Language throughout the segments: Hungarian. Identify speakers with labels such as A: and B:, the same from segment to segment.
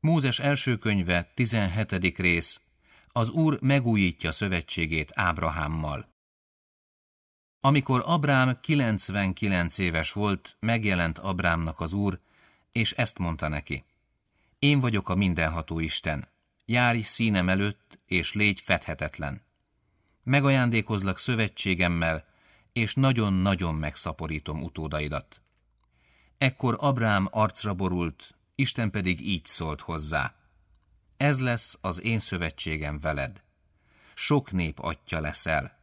A: Mózes első könyve, 17. rész. Az Úr megújítja szövetségét Ábrahámmal. Amikor Abrám 99 éves volt, megjelent Abrámnak az Úr, és ezt mondta neki. Én vagyok a mindenható Isten. Járj színem előtt, és légy fedhetetlen. Megajándékozlak szövetségemmel, és nagyon-nagyon megszaporítom utódaidat. Ekkor Abrám arcra borult, Isten pedig így szólt hozzá. Ez lesz az én szövetségem veled. Sok nép atya leszel.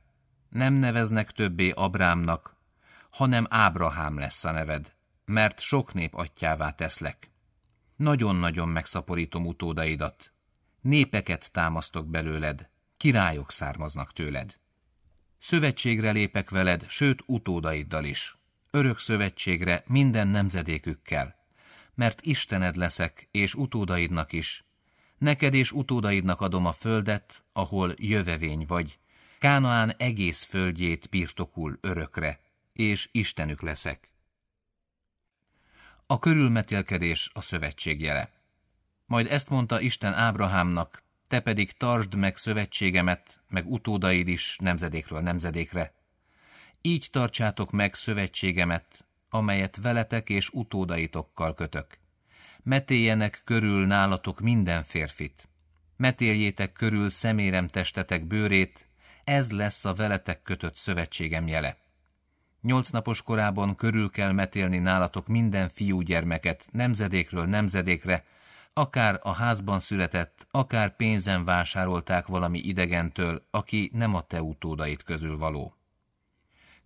A: Nem neveznek többé Abrámnak, hanem Ábrahám lesz a neved, mert sok nép atyává teszlek. Nagyon-nagyon megszaporítom utódaidat. Népeket támasztok belőled, királyok származnak tőled. Szövetségre lépek veled, sőt utódaiddal is. Örök szövetségre minden nemzedékükkel mert Istened leszek, és utódaidnak is. Neked és utódaidnak adom a földet, ahol jövevény vagy. Kánaán egész földjét birtokul örökre, és Istenük leszek. A körülmetélkedés a szövetség jele. Majd ezt mondta Isten Ábrahámnak, te pedig tartsd meg szövetségemet, meg utódaid is nemzedékről nemzedékre. Így tartsátok meg szövetségemet, amelyet veletek és utódaitokkal kötök. Metéljenek körül nálatok minden férfit. Metéljétek körül szemérem testetek bőrét, ez lesz a veletek kötött szövetségem jele. Nyolc napos korában körül kell metélni nálatok minden fiúgyermeket, nemzedékről nemzedékre, akár a házban született, akár pénzen vásárolták valami idegentől, aki nem a te utódait közül való.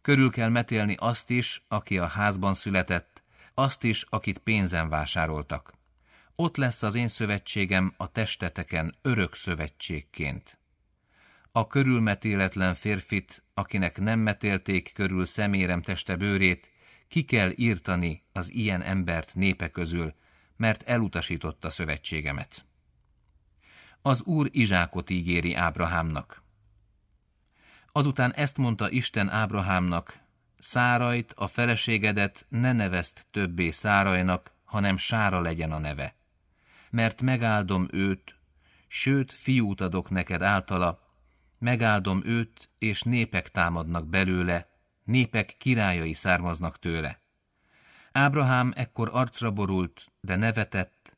A: Körül kell metélni azt is, aki a házban született, azt is, akit pénzen vásároltak. Ott lesz az én szövetségem a testeteken örök szövetségként. A körülmetéletlen férfit, akinek nem metélték körül szemérem teste bőrét, ki kell írtani az ilyen embert népe közül, mert elutasította szövetségemet. Az Úr Izsákot ígéri Ábrahámnak. Azután ezt mondta Isten Ábrahámnak, Szárajt, a feleségedet ne nevezd többé Szárajnak, hanem Sára legyen a neve. Mert megáldom őt, sőt, fiút adok neked általa, megáldom őt, és népek támadnak belőle, népek királyai származnak tőle. Ábrahám ekkor arcra borult, de nevetett,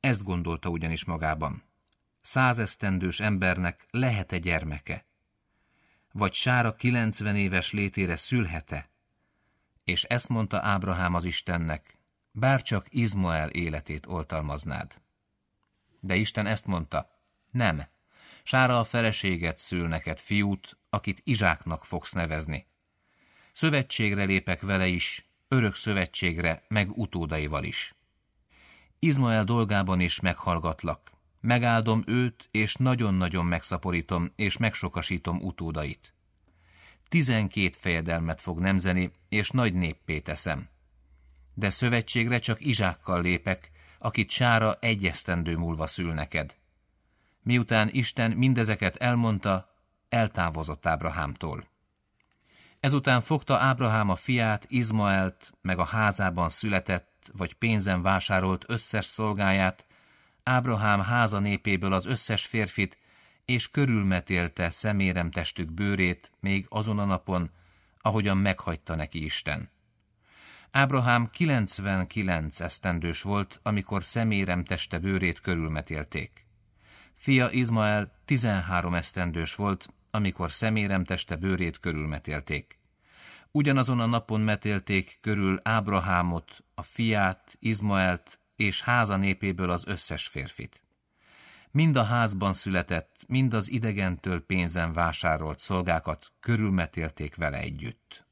A: ezt gondolta ugyanis magában. Százesztendős embernek lehet-e gyermeke? vagy Sára 90 éves létére szülhete? És ezt mondta Ábrahám az Istennek, bárcsak Izmael életét oltalmaznád. De Isten ezt mondta, nem, Sára a feleséget szül neked fiút, akit Izsáknak fogsz nevezni. Szövetségre lépek vele is, örök szövetségre, meg utódaival is. Izmael dolgában is meghallgatlak, Megáldom őt, és nagyon-nagyon megszaporítom, és megsokasítom utódait. Tizenkét fejedelmet fog nemzeni, és nagy néppé teszem. De szövetségre csak Izsákkal lépek, akit sára egyesztendő múlva szül neked. Miután Isten mindezeket elmondta, eltávozott Ábrahámtól. Ezután fogta Ábrahám a fiát, Izmaelt, meg a házában született, vagy pénzen vásárolt összes szolgáját, Ábrahám háza népéből az összes férfit, és körülmetélte szemérem testük bőrét még azon a napon, ahogyan meghagyta neki Isten. Ábrahám 99 esztendős volt, amikor szemérem teste bőrét körülmetélték. Fia Izmael 13 esztendős volt, amikor szemérem teste bőrét körülmetélték. Ugyanazon a napon metélték körül Ábrahámot, a fiát, Izmaelt, és háza népéből az összes férfit. Mind a házban született, mind az idegentől pénzen vásárolt szolgákat körülmetélték vele együtt.